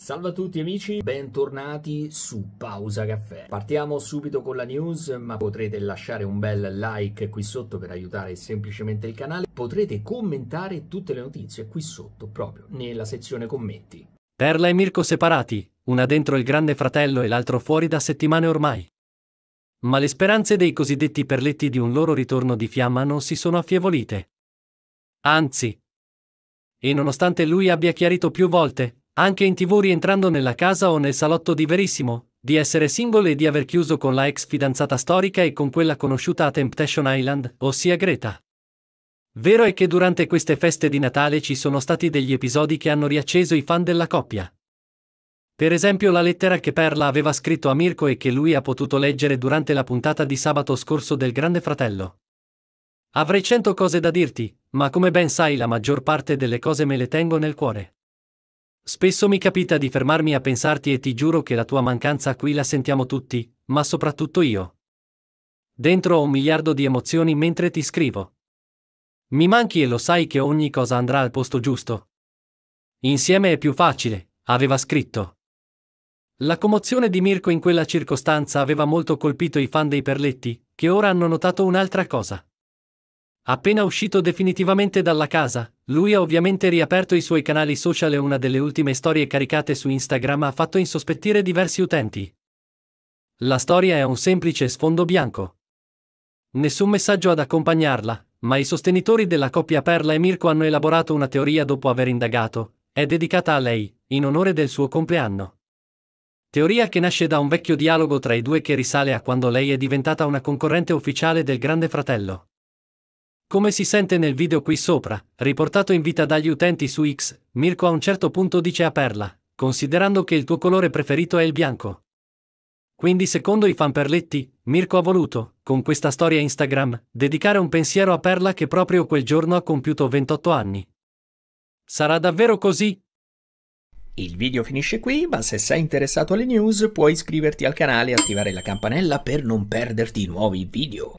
Salve a tutti amici, bentornati su Pausa Caffè. Partiamo subito con la news, ma potrete lasciare un bel like qui sotto per aiutare semplicemente il canale. Potrete commentare tutte le notizie qui sotto, proprio nella sezione commenti. Perla e Mirko separati, una dentro il grande fratello e l'altro fuori da settimane ormai. Ma le speranze dei cosiddetti perletti di un loro ritorno di fiamma non si sono affievolite. Anzi. E nonostante lui abbia chiarito più volte, anche in tv rientrando nella casa o nel salotto di Verissimo, di essere single e di aver chiuso con la ex fidanzata storica e con quella conosciuta a Temptation Island, ossia Greta. Vero è che durante queste feste di Natale ci sono stati degli episodi che hanno riacceso i fan della coppia. Per esempio la lettera che Perla aveva scritto a Mirko e che lui ha potuto leggere durante la puntata di sabato scorso del Grande Fratello. Avrei cento cose da dirti, ma come ben sai la maggior parte delle cose me le tengo nel cuore. Spesso mi capita di fermarmi a pensarti e ti giuro che la tua mancanza qui la sentiamo tutti, ma soprattutto io. Dentro ho un miliardo di emozioni mentre ti scrivo. Mi manchi e lo sai che ogni cosa andrà al posto giusto. Insieme è più facile, aveva scritto. La commozione di Mirko in quella circostanza aveva molto colpito i fan dei Perletti, che ora hanno notato un'altra cosa. Appena uscito definitivamente dalla casa, lui ha ovviamente riaperto i suoi canali social e una delle ultime storie caricate su Instagram ha fatto insospettire diversi utenti. La storia è un semplice sfondo bianco. Nessun messaggio ad accompagnarla, ma i sostenitori della coppia Perla e Mirko hanno elaborato una teoria dopo aver indagato, è dedicata a lei, in onore del suo compleanno. Teoria che nasce da un vecchio dialogo tra i due che risale a quando lei è diventata una concorrente ufficiale del Grande Fratello. Come si sente nel video qui sopra, riportato in vita dagli utenti su X, Mirko a un certo punto dice a Perla, considerando che il tuo colore preferito è il bianco. Quindi secondo i fan perletti, Mirko ha voluto, con questa storia Instagram, dedicare un pensiero a Perla che proprio quel giorno ha compiuto 28 anni. Sarà davvero così? Il video finisce qui, ma se sei interessato alle news puoi iscriverti al canale e attivare la campanella per non perderti nuovi video.